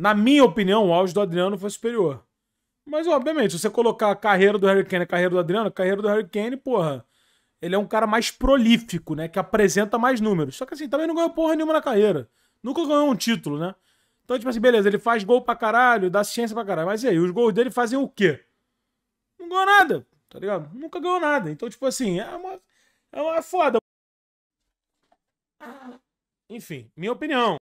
Na minha opinião, o auge do Adriano foi superior. Mas, obviamente, se você colocar a carreira do Harry Kane e a carreira do Adriano, a carreira do Harry Kane, porra, ele é um cara mais prolífico, né? Que apresenta mais números. Só que assim, também não ganhou porra nenhuma na carreira. Nunca ganhou um título, né? Então, tipo assim, beleza, ele faz gol pra caralho, dá ciência pra caralho. Mas e aí, os gols dele fazem o quê? Não ganhou nada, tá ligado? Nunca ganhou nada. Então, tipo assim, é uma. É uma foda. Enfim, minha opinião.